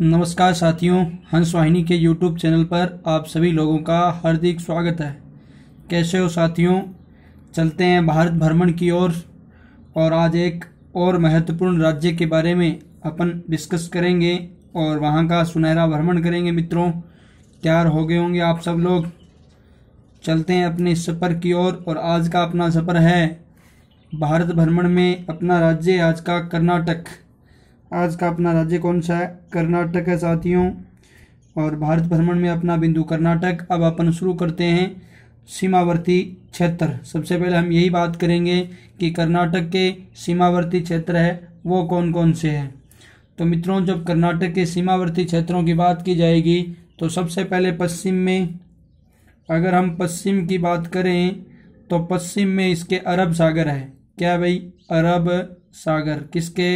नमस्कार साथियों हंस वाहिनी के यूट्यूब चैनल पर आप सभी लोगों का हार्दिक स्वागत है कैसे हो साथियों चलते हैं भारत भ्रमण की ओर और, और आज एक और महत्वपूर्ण राज्य के बारे में अपन डिस्कस करेंगे और वहाँ का सुनहरा भ्रमण करेंगे मित्रों तैयार हो गए होंगे आप सब लोग चलते हैं अपने सफ़र की ओर और, और आज का अपना सफ़र है भारत भ्रमण में अपना राज्य आज का कर्नाटक आज का अपना राज्य कौन सा है कर्नाटक है साथियों और भारत भ्रमण में अपना बिंदु कर्नाटक अब अपन शुरू करते हैं सीमावर्ती क्षेत्र सबसे पहले हम यही बात करेंगे कि कर्नाटक के सीमावर्ती क्षेत्र है वो कौन कौन से हैं तो मित्रों जब कर्नाटक के सीमावर्ती क्षेत्रों की बात की जाएगी तो सबसे पहले पश्चिम में अगर हम पश्चिम की बात करें तो पश्चिम में इसके अरब सागर है क्या भाई अरब सागर किसके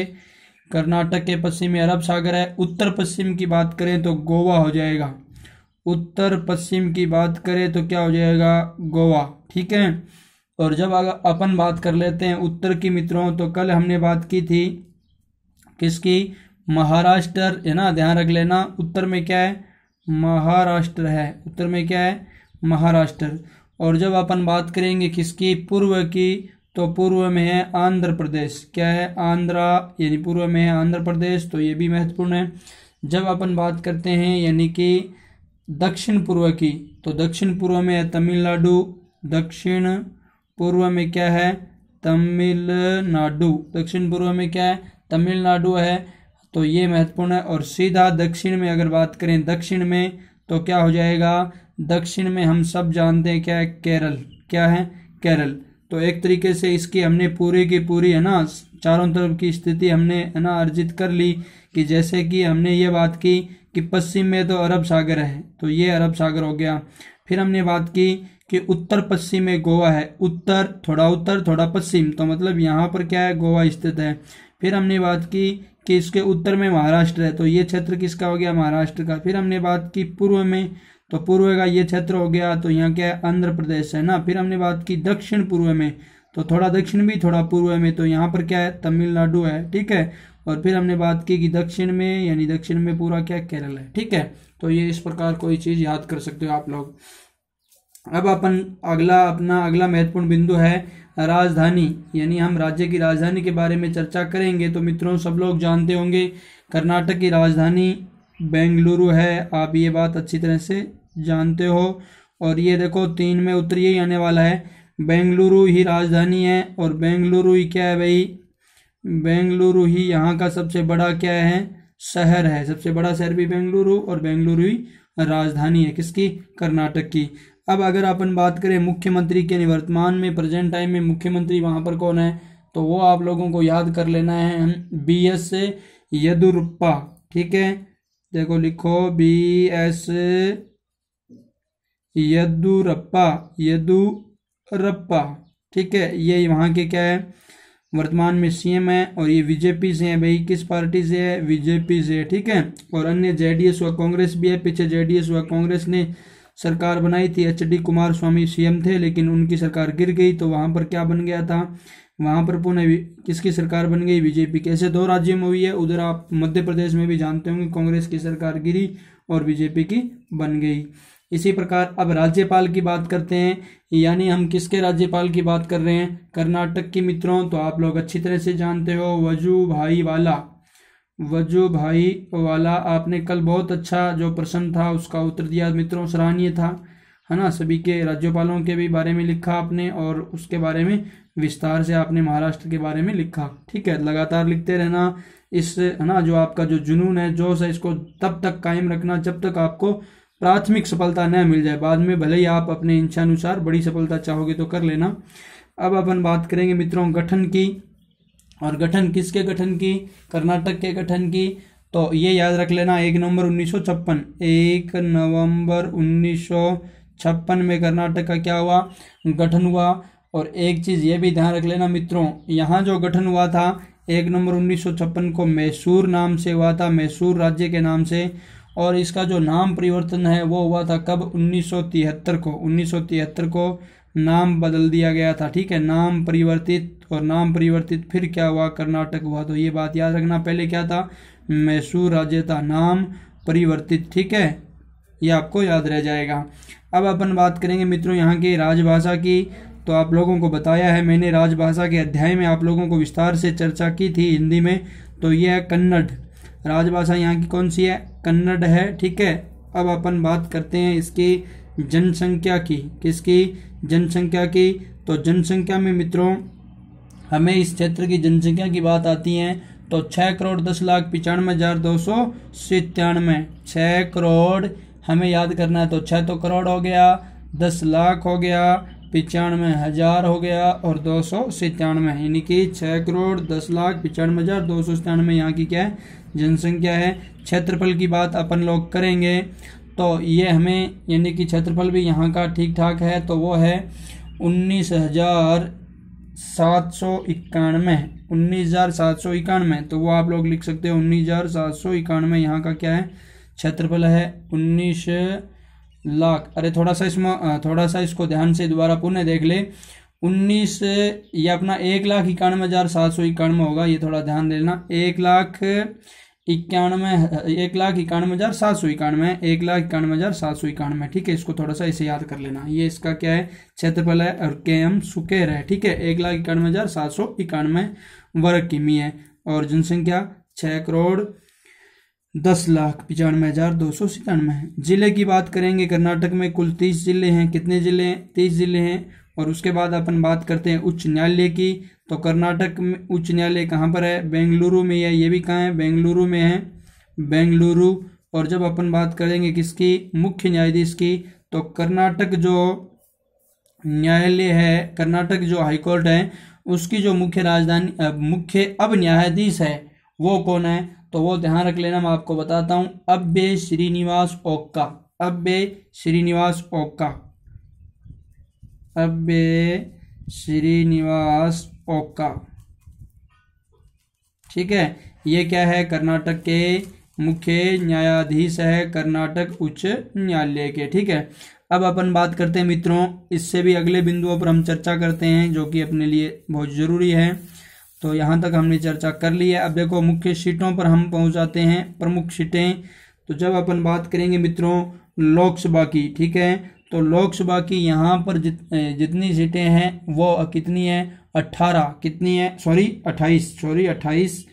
कर्नाटक के पश्चिम में अरब सागर है उत्तर पश्चिम की बात करें तो गोवा हो जाएगा उत्तर पश्चिम की बात करें तो क्या हो जाएगा गोवा ठीक है और जब अगर अपन बात कर लेते हैं उत्तर की मित्रों तो कल हमने बात की थी किसकी महाराष्ट्र है ना ध्यान रख लेना उत्तर में क्या है महाराष्ट्र है उत्तर में क्या है महाराष्ट्र और जब अपन बात करेंगे किसकी पूर्व की तो पूर्व में है आंध्र प्रदेश क्या है आंध्रा यानी पूर्व में है आंध्र प्रदेश तो ये भी महत्वपूर्ण है जब अपन बात करते हैं यानी कि दक्षिण पूर्व की तो दक्षिण पूर्व में है तमिलनाडु दक्षिण पूर्व में क्या है तमिलनाडु दक्षिण पूर्व में क्या है तमिलनाडु है तो ये महत्वपूर्ण है और सीधा दक्षिण में अगर बात करें दक्षिण में तो क्या हो जाएगा दक्षिण में हम सब जानते हैं क्या है केरल क्या है केरल तो एक तरीके से इसकी हमने पूरी की पूरी है ना चारों तरफ की स्थिति हमने है ना अर्जित कर ली कि जैसे कि हमने ये बात की कि पश्चिम में तो अरब सागर है तो ये अरब सागर हो गया फिर हमने बात की कि उत्तर पश्चिम में गोवा है उत्तर थोड़ा उत्तर थोड़ा पश्चिम तो मतलब यहाँ पर क्या है गोवा स्थित है फिर हमने बात की कि इसके उत्तर में महाराष्ट्र है तो ये क्षेत्र किसका हो गया महाराष्ट्र का फिर हमने बात की पूर्व में तो पूर्व का ये क्षेत्र हो गया तो यहाँ क्या है आंध्र प्रदेश है ना फिर हमने बात की दक्षिण पूर्व में तो थोड़ा दक्षिण भी थोड़ा पूर्व में तो यहाँ पर क्या है तमिलनाडु है ठीक है और फिर हमने बात की कि दक्षिण में यानी दक्षिण में पूरा क्या केरल है ठीक है तो ये इस प्रकार कोई चीज़ याद कर सकते हो आप लोग अब अपन अगला अपना अगला महत्वपूर्ण बिंदु है राजधानी यानी हम राज्य की राजधानी के बारे में चर्चा करेंगे तो मित्रों सब लोग जानते होंगे कर्नाटक की राजधानी बेंगलुरु है आप ये बात अच्छी तरह से जानते हो और ये देखो तीन में उत्तर ही आने वाला है बेंगलुरु ही राजधानी है और बेंगलुरु ही क्या है भाई बेंगलुरु ही यहाँ का सबसे बड़ा क्या है शहर है सबसे बड़ा शहर भी बेंगलुरु और बेंगलुरु ही राजधानी है किसकी कर्नाटक की अब अगर अपन बात करें मुख्यमंत्री के निवर्तमान में प्रेजेंट टाइम में मुख्यमंत्री वहाँ पर कौन है तो वो आप लोगों को याद कर लेना है बी एस येदुरप्पा ठीक है देखो लिखो बी एस यदुरप्पा यदुरप्पा ठीक है ये वहाँ के क्या है वर्तमान में सीएम है और ये बीजेपी से है भाई किस पार्टी से है बीजेपी से है ठीक है और अन्य जेडीएस व कांग्रेस भी है पीछे जेडीएस व कांग्रेस ने सरकार बनाई थी H D Kumaraswamy CM थे लेकिन उनकी सरकार गिर गई तो वहाँ पर क्या बन गया था वहाँ पर पुनः किसकी सरकार बन गई बीजेपी कैसे दो राज्यों में हुई है उधर आप मध्य प्रदेश में भी जानते होंगे कांग्रेस की सरकार गिरी और बीजेपी की बन गई इसी प्रकार अब राज्यपाल की बात करते हैं यानी हम किसके राज्यपाल की बात कर रहे हैं कर्नाटक के मित्रों तो आप लोग अच्छी तरह से जानते हो वजू भाई वाला वजू भाई वाला आपने कल बहुत अच्छा जो प्रश्न था उसका उत्तर दिया मित्रों सराहनीय था है ना सभी के राज्यपालों के भी बारे में लिखा आपने और उसके बारे में विस्तार से आपने महाराष्ट्र के बारे में लिखा ठीक है लगातार लिखते रहना इस है ना जो आपका जो जुनून है जोश है इसको तब तक कायम रखना जब तक आपको प्राथमिक सफलता न मिल जाए बाद में भले ही आप अपने इच्छानुसार बड़ी सफलता चाहोगे तो कर लेना अब अपन बात करेंगे मित्रों गठन की और गठन किसके गठन की कर्नाटक के गठन की तो ये याद रख लेना एक नवंबर उन्नीस सौ छप्पन एक नवंबर उन्नीस सौ छप्पन में कर्नाटक का क्या हुआ गठन हुआ और एक चीज़ ये भी ध्यान रख लेना मित्रों यहाँ जो गठन हुआ था एक नवंबर उन्नीस सौ छप्पन को मैसूर नाम से हुआ था मैसूर राज्य के नाम से और इसका जो नाम परिवर्तन है वो हुआ था कब 1973 को 1973 को नाम बदल दिया गया था ठीक है नाम परिवर्तित और नाम परिवर्तित फिर क्या हुआ कर्नाटक हुआ तो ये बात याद रखना पहले क्या था मैसूर राज्य था नाम परिवर्तित ठीक है ये आपको याद रह जाएगा अब अपन बात करेंगे मित्रों यहाँ की राजभाषा की तो आप लोगों को बताया है मैंने राजभाषा के अध्याय में आप लोगों को विस्तार से चर्चा की थी हिंदी में तो यह है कन्नड़ राजभाषा यहाँ की कौन सी है कन्नड़ है ठीक है अब अपन बात करते हैं इसकी जनसंख्या की किसकी जनसंख्या की तो जनसंख्या में मित्रों हमें इस क्षेत्र की जनसंख्या की बात आती है तो छः करोड़ दस लाख पिचानवे हजार दो सौ सितानवे छः करोड़ हमें याद करना है तो छः तो करोड़ हो गया दस लाख हो गया पिचानवे हजार हो गया और दो सौ सितानवे यानी कि छः करोड़ दस लाख पिचानवे हजार दो सौ सितानवे यहाँ की क्या है जनसंख्या है क्षेत्रफल की बात अपन लोग करेंगे तो ये हमें यानी कि क्षेत्रफल भी यहाँ का ठीक ठाक है तो वो है उन्नीस हजार सात सौ इक्यानवे उन्नीस हजार सात सौ इक्यानवे तो वो आप लोग लिख सकते हो उन्नीस हजार सात सौ इक्यानवे यहाँ का क्या है क्षेत्रफल है उन्नीस लाख अरे थोड़ा सा इसमें थोड़ा सा इसको ध्यान से दोबारा पुनः देख ले उन्नीस ये अपना एक लाख इक्यानवे हजार सात सौ इक्यानवे होगा ये थोड़ा ध्यान दे लेना एक लाख इक्यानवे एक लाख इक्यानवे हजार सात सौ इक्यानवे एक लाख इक्यानवे हजार सात सौ इक्यानवे ठीक है इसको थोड़ा सा इसे याद कर लेना ये इसका क्या है क्षेत्रफल है और के एम सुकेर है ठीक है एक लाख इक्यानवे हजार सात सौ इक्यानवे वर्ग किमी है और जनसंख्या छः करोड़ दस लाख पचानवे हजार दो सौ सितानवे है जिले की बात करेंगे कर्नाटक में कुल तीस जिले हैं कितने जिले हैं तीस जिले हैं और उसके बाद अपन बात करते हैं उच्च न्यायालय की तो कर्नाटक में उच्च न्यायालय कहाँ पर है बेंगलुरु में है ये भी कहाँ है बेंगलुरु में है बेंगलुरु और जब अपन बात करेंगे किसकी मुख्य न्यायाधीश की तो कर्नाटक जो न्यायालय है कर्नाटक जो हाईकोर्ट है उसकी जो मुख्य राजधानी मुख्य अब न्यायाधीश है वो कौन है तो वो ध्यान रख लेना मैं आपको बताता हूँ अब्बे श्रीनिवास ओक्का अब्बे श्रीनिवास ओक्का अब्बे श्रीनिवास ओक्का ठीक है ये क्या है कर्नाटक के मुख्य न्यायाधीश है कर्नाटक उच्च न्यायालय के ठीक है अब अपन बात करते हैं मित्रों इससे भी अगले बिंदुओं पर हम चर्चा करते हैं जो कि अपने लिए बहुत ज़रूरी है तो यहाँ तक हमने चर्चा कर ली है अब देखो मुख्य सीटों पर हम पहुँच जाते हैं प्रमुख सीटें तो जब अपन बात करेंगे मित्रों लोकसभा की ठीक है तो लोकसभा की यहाँ पर जित जितनी सीटें हैं वो कितनी है अट्ठारह कितनी है सॉरी अट्ठाईस सॉरी अट्ठाईस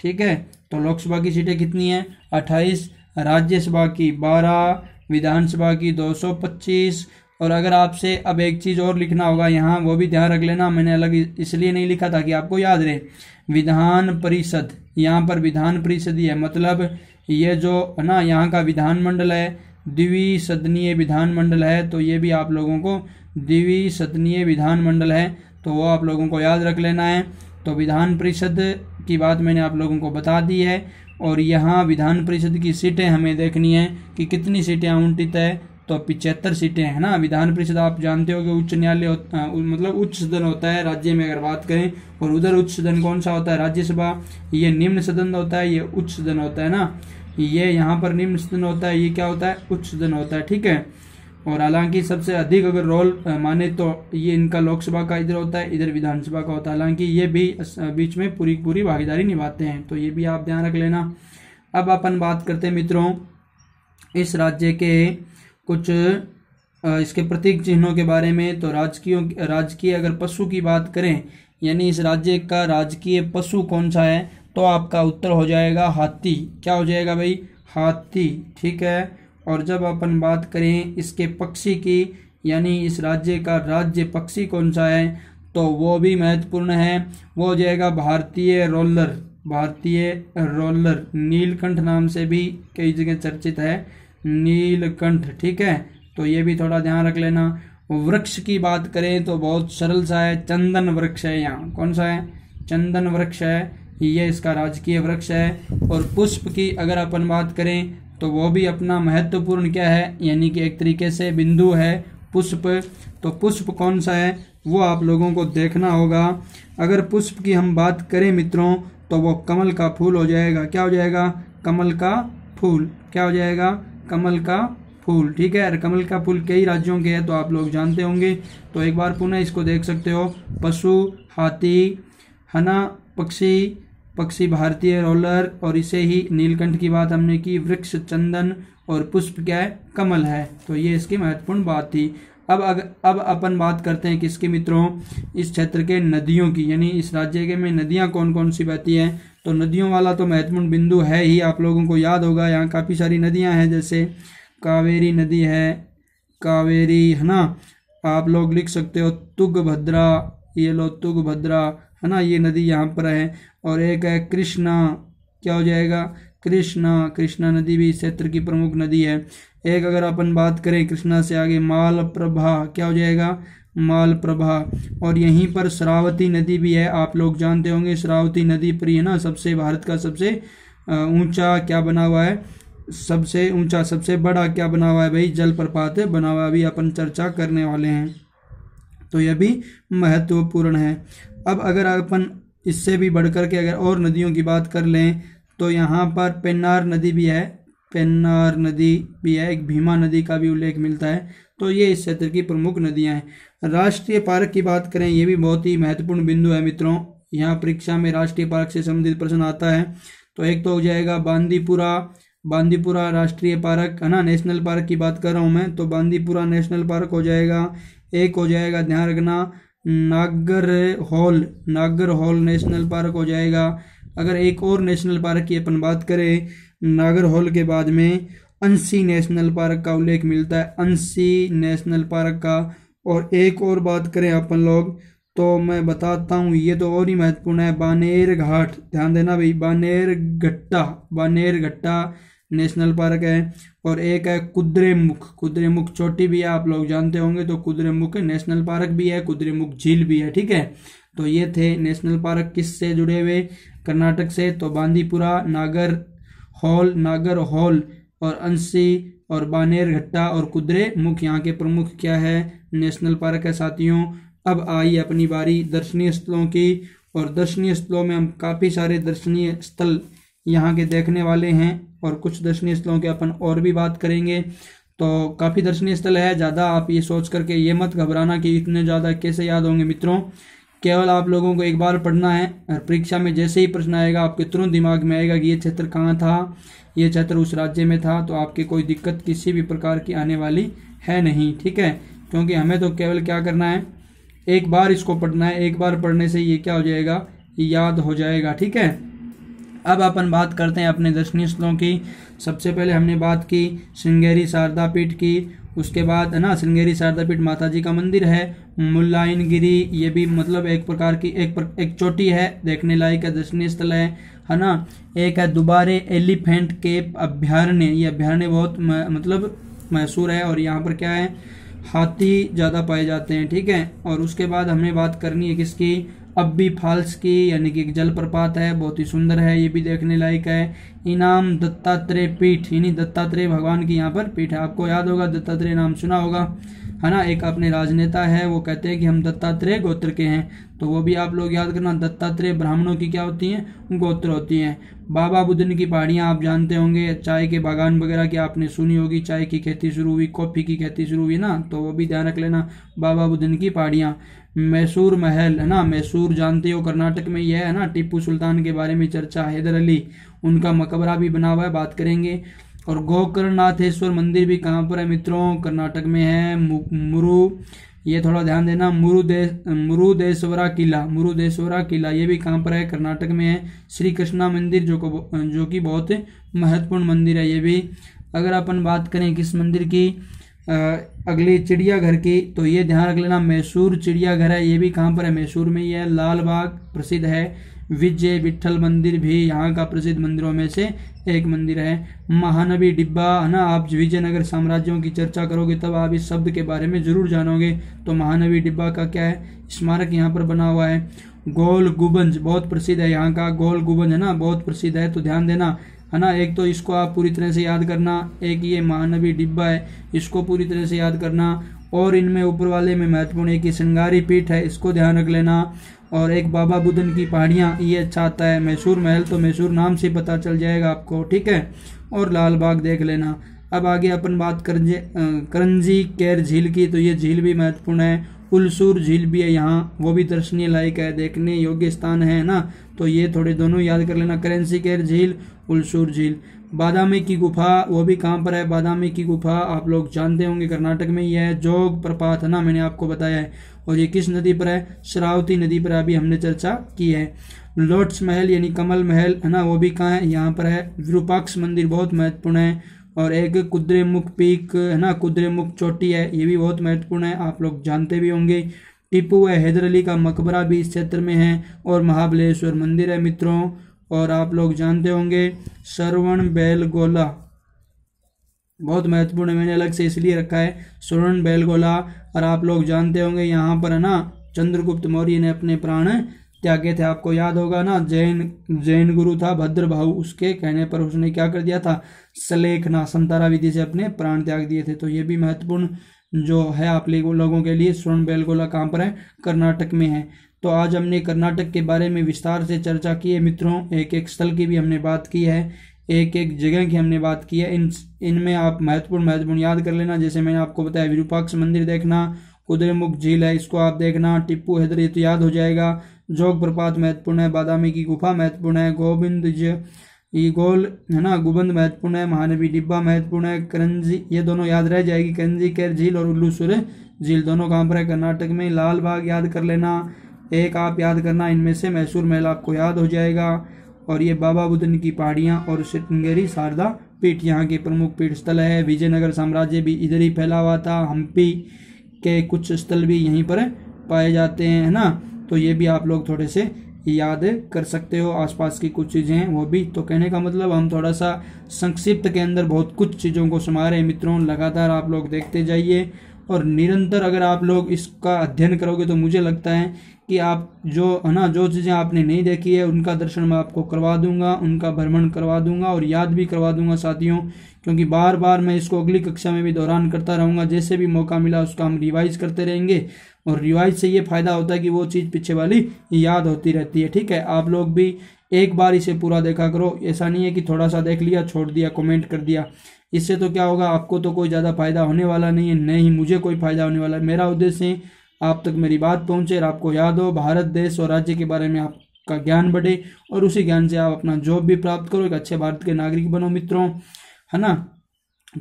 ठीक है तो लोकसभा की सीटें कितनी हैं अट्ठाईस राज्यसभा की बारह विधानसभा की दो सौ पच्चीस और अगर आपसे अब एक चीज़ और लिखना होगा यहाँ वो भी ध्यान रख लेना मैंने अलग इसलिए नहीं लिखा था कि आपको याद रहे विधान परिषद यहाँ पर विधान परिषद ही है मतलब ये जो है ना यहाँ का विधान मंडल है द्विसदनीय विधान मंडल है तो ये भी आप लोगों को द्विसदनीय विधान मंडल है तो वो आप लोगों को याद रख लेना है तो विधान परिषद की बात मैंने आप लोगों को बता दी है और यहाँ विधान परिषद की सीटें हमें देखनी है कि कितनी सीटें आवंटित है तो पिछहत्तर सीटें हैं ना विधान परिषद आप जानते हो कि उच्च न्यायालय मतलब उच्च सदन होता है राज्य में अगर बात करें और उधर उच्च सदन कौन सा होता है राज्यसभा ये निम्न सदन होता है ये उच्च सदन होता है ना ये यहाँ पर निम्न सदन होता है ये क्या होता है उच्च सदन होता है ठीक है और हालांकि सबसे अधिक अगर रोल माने तो ये इनका लोकसभा का इधर होता है इधर विधानसभा का होता है हालांकि ये भी बीच में पूरी पूरी भागीदारी निभाते हैं तो ये भी आप ध्यान रख लेना अब अपन बात करते हैं मित्रों इस राज्य के कुछ इसके प्रतीक चिन्हों के बारे में तो राजकीयों राजकीय अगर पशु की बात करें यानी इस राज्य का राजकीय पशु कौन सा है तो आपका उत्तर हो जाएगा हाथी क्या हो जाएगा भाई हाथी ठीक है और जब अपन बात करें इसके पक्षी की यानी इस राज्य का राज्य पक्षी कौन सा है तो वो भी महत्वपूर्ण है वो हो जाएगा भारतीय रोलर भारतीय रोलर नीलकंठ नाम से भी कई जगह चर्चित है नीलकंठ ठीक है तो ये भी थोड़ा ध्यान रख लेना वृक्ष की बात करें तो बहुत सरल सा है चंदन वृक्ष है यहाँ कौन सा है चंदन वृक्ष है ये इसका राजकीय वृक्ष है और पुष्प की अगर अपन बात करें तो वो भी अपना महत्वपूर्ण क्या है यानी कि एक तरीके से बिंदु है पुष्प तो पुष्प कौन सा है वो आप लोगों को देखना होगा अगर पुष्प की हम बात करें मित्रों तो वो कमल का फूल हो जाएगा क्या हो जाएगा कमल का फूल क्या हो जाएगा कमल का फूल ठीक है कमल का फूल कई राज्यों के है तो आप लोग जानते होंगे तो एक बार पुनः इसको देख सकते हो पशु हाथी हना पक्षी पक्षी भारतीय रोलर और इसे ही नीलकंठ की बात हमने की वृक्ष चंदन और पुष्प क्या है कमल है तो ये इसकी महत्वपूर्ण बात थी अब अग, अब अपन बात करते हैं किसके मित्रों इस क्षेत्र के नदियों की यानी इस राज्य के में नदियाँ कौन कौन सी बहती हैं तो नदियों वाला तो महत्वपूर्ण बिंदु है ही आप लोगों को याद होगा यहाँ काफ़ी सारी नदियाँ हैं जैसे कावेरी नदी है कावेरी है ना आप लोग लिख सकते हो भद्रा ये लो भद्रा है ना ये नदी यहाँ पर है और एक है कृष्णा क्या हो जाएगा कृष्णा कृष्णा नदी भी इस क्षेत्र की प्रमुख नदी है एक अगर अपन बात करें कृष्णा से आगे माल प्रभा क्या हो जाएगा माल प्रभा और यहीं पर शरावती नदी भी है आप लोग जानते होंगे शरावती नदी पर है ना सबसे भारत का सबसे ऊंचा क्या बना हुआ है सबसे ऊंचा सबसे बड़ा क्या बना हुआ है भाई जलप्रपात बना हुआ अभी अपन चर्चा करने वाले हैं तो यह भी महत्वपूर्ण है अब अगर अपन इससे भी बढ़कर के अगर और नदियों की बात कर लें तो यहाँ पर पेन्नार नदी भी है पेन्नार नदी भी है एक भीमा नदी का भी उल्लेख मिलता है तो ये इस क्षेत्र की प्रमुख नदियां हैं राष्ट्रीय पार्क की बात करें ये भी बहुत ही महत्वपूर्ण बिंदु है मित्रों यहाँ परीक्षा में राष्ट्रीय पार्क से संबंधित प्रश्न आता है तो एक तो हो जाएगा बांदीपुरा बांदीपुरा राष्ट्रीय पार्क है ना नेशनल पार्क की बात कर रहा हूँ मैं तो बांदीपुरा नेशनल पार्क हो जाएगा एक हो जाएगा ध्यान रखना नागर हॉल नागर हॉल नेशनल पार्क हो जाएगा अगर एक और नेशनल पार्क की अपन बात करें नागर हॉल के बाद में अंसी नेशनल पार्क का उल्लेख मिलता है अंसी नेशनल पार्क का और एक और बात करें अपन लोग तो मैं बताता हूँ ये तो और ही महत्वपूर्ण है बानेर घाट ध्यान देना भाई Bannerghatta Bannerghatta national park है और एक है कुद्रेमुख कुद्रेमुख चोटी भी है आप लोग जानते होंगे तो कुद्रेमुख नेशनल पार्क भी है कुद्रेमुख झील भी है ठीक है तो ये थे नेशनल पार्क किस से जुड़े हुए कर्नाटक से तो बांदीपुरा नागर हॉल नागर हॉल और अंसी और बानेर घट्टा और कुदरे मुख्य यहाँ के प्रमुख क्या है नेशनल पार्क है साथियों अब आई अपनी बारी दर्शनीय स्थलों की और दर्शनीय स्थलों में हम काफ़ी सारे दर्शनीय स्थल यहाँ के देखने वाले हैं और कुछ दर्शनीय स्थलों के अपन और भी बात करेंगे तो काफ़ी दर्शनीय स्थल है ज़्यादा आप ये सोच करके ये मत घबराना कि इतने ज़्यादा कैसे याद होंगे मित्रों केवल आप लोगों को एक बार पढ़ना है और परीक्षा में जैसे ही प्रश्न आएगा आपके तुरंत दिमाग में आएगा कि ये क्षेत्र कहाँ था ये क्षेत्र उस राज्य में था तो आपकी कोई दिक्कत किसी भी प्रकार की आने वाली है नहीं ठीक है क्योंकि हमें तो केवल क्या करना है एक बार इसको पढ़ना है एक बार पढ़ने से ये क्या हो जाएगा याद हो जाएगा ठीक है अब अपन बात करते हैं अपने दर्शनीय स्थलों की सबसे पहले हमने बात की श्रृंगेरी शारदा पीठ की उसके बाद है ना श्रृंगेरी शारदा पीठ माता जी का मंदिर है मुलायन गिरी ये भी मतलब एक प्रकार की एक प्र, एक चोटी है देखने लायक है दर्शनीय स्थल है है ना एक है दोबारे एलिफेंट केप अभ्यारण्य ये अभ्यारण्य बहुत म, मतलब मशहूर है और यहाँ पर क्या है हाथी ज़्यादा पाए जाते हैं ठीक है और उसके बाद हमें बात करनी है किसकी अब भी फॉल्स की यानी कि जलप्रपात है बहुत ही सुंदर है ये भी देखने लायक है इनाम दत्तात्रेय पीठ यानी दत्तात्रेय भगवान की यहाँ पर पीठ है आपको याद होगा दत्तात्रेय नाम सुना होगा है ना एक अपने राजनेता है वो कहते हैं कि हम दत्तात्रेय गोत्र के हैं तो वो भी आप लोग याद करना दत्तात्रेय ब्राह्मणों की क्या होती हैं गोत्र होती हैं बाबा बुद्धन की पहाड़ियाँ आप जानते होंगे चाय के बागान वगैरह की आपने सुनी होगी चाय की खेती शुरू हुई कॉफ़ी की खेती शुरू हुई ना तो वो भी ध्यान रख लेना बाबा बुद्धन की पहाड़ियाँ मैसूर महल है ना मैसूर जानते हो कर्नाटक में यह है ना टीपू सुल्तान के बारे में चर्चा हैदर अली उनका मकबरा भी बना हुआ है बात करेंगे और गोकर्णनाथेश्वर मंदिर भी कहाँ पर है मित्रों कर्नाटक में है मुरु ये थोड़ा ध्यान देना मुरुदे मुरुदेश्वरा किला मुरुदेश्वरा किला ये भी कहाँ पर है कर्नाटक में है श्री कृष्णा मंदिर जो को जो कि बहुत महत्वपूर्ण मंदिर है ये भी अगर अपन बात करें किस मंदिर की आ, अगली चिड़ियाघर की तो ये ध्यान रख लेना मैसूर चिड़ियाघर है ये भी कहाँ पर है मैसूर में है लाल बाग प्रसिद्ध है विजय विट्ठल मंदिर भी यहाँ का प्रसिद्ध मंदिरों में से एक मंदिर है महानवी डिब्बा है ना आप विजयनगर साम्राज्यों की चर्चा करोगे तब आप इस शब्द के बारे में जरूर जानोगे तो महानवी डिब्बा का क्या है स्मारक यहाँ पर बना हुआ है गोल गुबंज बहुत प्रसिद्ध है यहाँ का गोल गुबंज है ना बहुत प्रसिद्ध है तो ध्यान देना है ना एक तो इसको आप पूरी तरह से याद करना एक ये महानवी डिब्बा है इसको पूरी तरह से याद करना और इनमें ऊपर वाले में महत्वपूर्ण एक ये श्रृंगारी पीठ है इसको ध्यान रख लेना और एक बाबा बुद्धन की पहाड़ियाँ ये अच्छा आता है मैसूर महल तो मैसूर नाम से पता चल जाएगा आपको ठीक है और लाल बाग देख लेना अब आगे अपन बात करंजे करंजी कैर झील की तो ये झील भी महत्वपूर्ण है उलसूर झील भी है यहाँ वो भी दर्शनीय लायक है देखने योग्य स्थान है ना तो ये थोड़े दोनों याद कर लेना करेंसी कैर झील उलसूर झील बादामी की गुफा वो भी कहाँ पर है बादामी की गुफा आप लोग जानते होंगे कर्नाटक में यह है जोग प्रपात है ना मैंने आपको बताया है और ये किस नदी पर है शरावती नदी पर अभी हमने चर्चा की है लोट्स महल यानी कमल महल है ना वो भी कहाँ है यहाँ पर है विरूपाक्ष मंदिर बहुत महत्वपूर्ण है और एक कुद्रेमुख पीक है ना कुद्रेमुख चोटी है ये भी बहुत महत्वपूर्ण है आप लोग जानते भी होंगे टिपू है हैदर अली का मकबरा भी इस क्षेत्र में है और महाबलेश्वर मंदिर है मित्रों और आप लोग जानते होंगे श्रवण बैलगोला बहुत महत्वपूर्ण है मैंने अलग से इसलिए रखा है श्रवण बैलगोला और आप लोग जानते होंगे यहाँ पर है ना चंद्रगुप्त मौर्य ने अपने प्राण त्यागे थे आपको याद होगा ना जैन जैन गुरु था भद्र भाव उसके कहने पर उसने क्या कर दिया था सलेखना संतारा विधि से अपने प्राण त्याग दिए थे तो ये भी महत्वपूर्ण जो है आप लोगों के लिए स्वर्ण बैलगोला कहाँ पर है कर्नाटक में है तो आज हमने कर्नाटक के बारे में विस्तार से चर्चा की है मित्रों एक एक स्थल की भी हमने बात की है एक एक जगह की हमने बात की है इन इनमें आप महत्वपूर्ण महत्वपूर्ण याद कर लेना जैसे मैंने आपको बताया विरूपाक्ष मंदिर देखना कुदरेमुख झील है इसको आप देखना टिप्पू हैदर ये तो याद हो जाएगा जोग प्रपात महत्वपूर्ण है बादामी की गुफा महत्वपूर्ण है गोविंद ये गोल है ना गुबंद महत्वपूर्ण है महानवी डिब्बा महत्वपूर्ण है करंजी ये दोनों याद रह जाएगी करंजी कैर झील और उल्लू सूर्य झील दोनों कहाँ पर है कर्नाटक में लाल बाग याद कर लेना एक आप याद करना इनमें से मैसूर महल आपको याद हो जाएगा और ये बाबा बुदन की पहाड़ियाँ और श्रृंगेरी शारदा पीठ यहाँ के प्रमुख पीठ स्थल है विजयनगर साम्राज्य भी इधर ही फैला हुआ था हम्पी के कुछ स्थल भी यहीं पर पाए जाते हैं है ना तो ये भी आप लोग थोड़े से याद कर सकते हो आसपास की कुछ चीज़ें हैं वो भी तो कहने का मतलब हम थोड़ा सा संक्षिप्त के अंदर बहुत कुछ चीज़ों को समा रहे हैं मित्रों लगातार आप लोग देखते जाइए और निरंतर अगर आप लोग इसका अध्ययन करोगे तो मुझे लगता है कि आप जो है ना जो चीज़ें आपने नहीं देखी है उनका दर्शन मैं आपको करवा दूंगा उनका भ्रमण करवा दूंगा और याद भी करवा दूंगा साथियों क्योंकि बार बार मैं इसको अगली कक्षा में भी दौरान करता रहूँगा जैसे भी मौका मिला उसका हम रिवाइज करते रहेंगे और रिवाइज से ये फ़ायदा होता है कि वो चीज़ पीछे वाली याद होती रहती है ठीक है आप लोग भी एक बार इसे पूरा देखा करो ऐसा नहीं है कि थोड़ा सा देख लिया छोड़ दिया कमेंट कर दिया इससे तो क्या होगा आपको तो कोई ज़्यादा फायदा होने वाला नहीं है नहीं मुझे कोई फायदा होने वाला है मेरा उद्देश्य है आप तक मेरी बात पहुंचे और आपको याद हो भारत देश और राज्य के बारे में आपका ज्ञान बढ़े और उसी ज्ञान से आप अपना जॉब भी प्राप्त करो एक अच्छे भारत के नागरिक बनो मित्रों है ना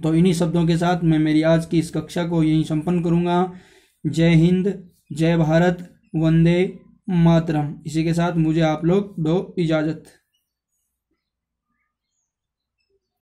तो इन्हीं शब्दों के साथ मैं मेरी आज की इस कक्षा को यहीं संपन्न करूँगा जय हिंद जय भारत वंदे मातरम इसी के साथ मुझे आप लोग दो इजाज़त